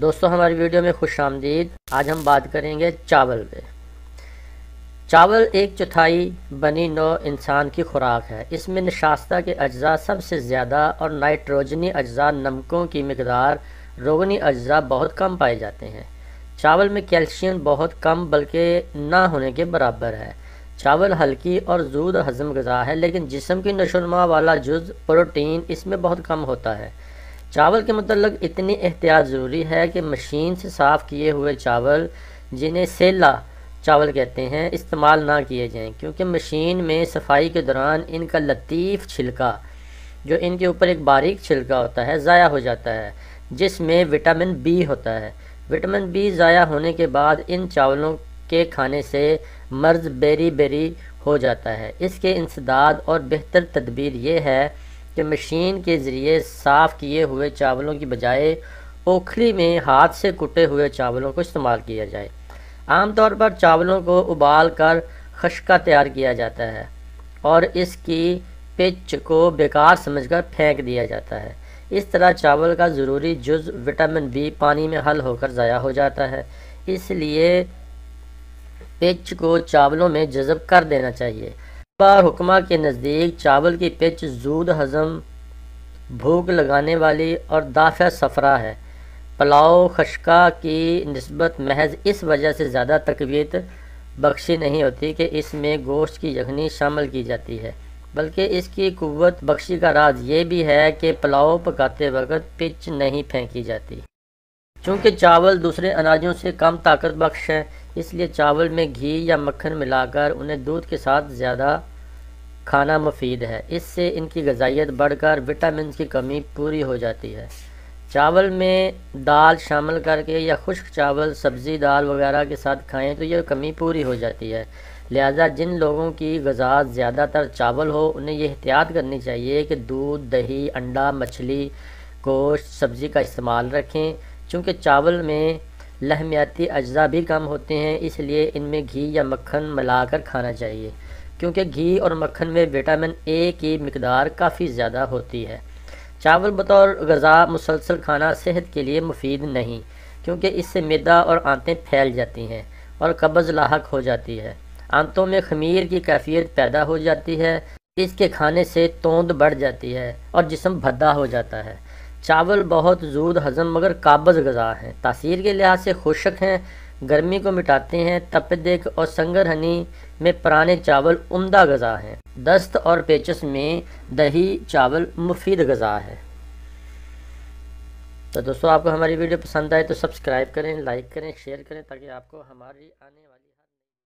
दोस्तों हमारी वीडियो में खुश आमदीद आज हम बात करेंगे चावल पे चावल एक चौथाई बनी नौ इंसान की खुराक है इसमें नशास्ता के अज्जा सबसे ज़्यादा और नाइट्रोजनी अज्जा नमकों की मकदार रोगनी अज्जा बहुत कम पाए जाते हैं चावल में कैल्शियम बहुत कम बल्कि ना होने के बराबर है चावल हल्की और जूद हजम गज़ा है लेकिन जिसम की नशोनमा वाला जुज़ प्रोटीन इसमें बहुत कम होता है चावल के मतलब इतनी एहतियात ज़रूरी है कि मशीन से साफ़ किए हुए चावल जिन्हें सेला चावल कहते हैं इस्तेमाल ना किए जाएं क्योंकि मशीन में सफाई के दौरान इनका लतीफ़ छिलका जो इनके ऊपर एक बारीक छिलका होता है ज़ाया हो जाता है जिसमें विटामिन बी होता है विटामिन बी ज़ाया होने के बाद इन चावलों के खाने से मर्ज बेरी बेरी हो जाता है इसके इंसदाद और बेहतर तदबीर ये है कि मशीन के ज़रिए साफ़ किए हुए चावलों की बजाय ओखली में हाथ से कुटे हुए चावलों को इस्तेमाल किया जाए आमतौर पर चावलों को उबाल कर खशका तैयार किया जाता है और इसकी पिच को बेकार समझकर फेंक दिया जाता है इस तरह चावल का ज़रूरी जुज़ विटामिन बी पानी में हल होकर ज़ाया हो जाता है इसलिए पिच को चावलों में जज़ब कर देना चाहिए बार हुक्मा के नज़दीक चावल की पिच जूद हज़म भूख लगाने वाली और दाफ़ सफ़रा है पलाव खशका की नस्बत महज इस वजह से ज़्यादा तकवीत बख्शी नहीं होती कि इसमें गोश्त की यखनी शामिल की जाती है बल्कि इसकी कुत बख्शी का राज ये भी है कि पुलाव पकाते वक्त पिच नहीं फेंकी जाती चूँकि चावल दूसरे अनाजों से कम ताकत बख्श है इसलिए चावल में घी या मक्खन मिलाकर उन्हें दूध के साथ ज़्यादा खाना मुफीद है इससे इनकी गजाइत बढ़कर विटामिन की कमी पूरी हो जाती है चावल में दाल शामिल करके या खुश्क चावल सब्ज़ी दाल वगैरह के साथ खाएं तो यह कमी पूरी हो जाती है लिहाजा जिन लोगों की गजा ज़्यादातर चावल हो उन्हें यह एहतियात करनी चाहिए कि दूध दही अंडा मछली गोश्त सब्ज़ी का इस्तेमाल रखें चूँकि चावल में लहमियाती अज्जा भी कम होते हैं इसलिए इनमें घी या मक्खन मिलाकर खाना चाहिए क्योंकि घी और मक्खन में विटामिन ए की मकदार काफ़ी ज़्यादा होती है चावल बतौर गज़ा मुसलसल खाना सेहत के लिए मुफीद नहीं क्योंकि इससे मैदा और आंतें फैल जाती हैं और कब्ज़ लाक हो जाती है आंतों में खमीर की कैफियत पैदा हो जाती है इसके खाने से तोंद बढ़ जाती है और जिसम भद्दा हो जाता है चावल बहुत जूद हजम मगर काबज गज़ा है तासीर के लिहाज से खुशक हैं गर्मी को मिटाते हैं तपदिक और संगर हनी में पुराने चावल उम्दा गज़ा हैं दस्त और पेचस में दही चावल मुफीद गज़ा है तो दोस्तों आपको हमारी वीडियो पसंद आए तो सब्सक्राइब करें लाइक करें शेयर करें ताकि आपको हमारी आने वाली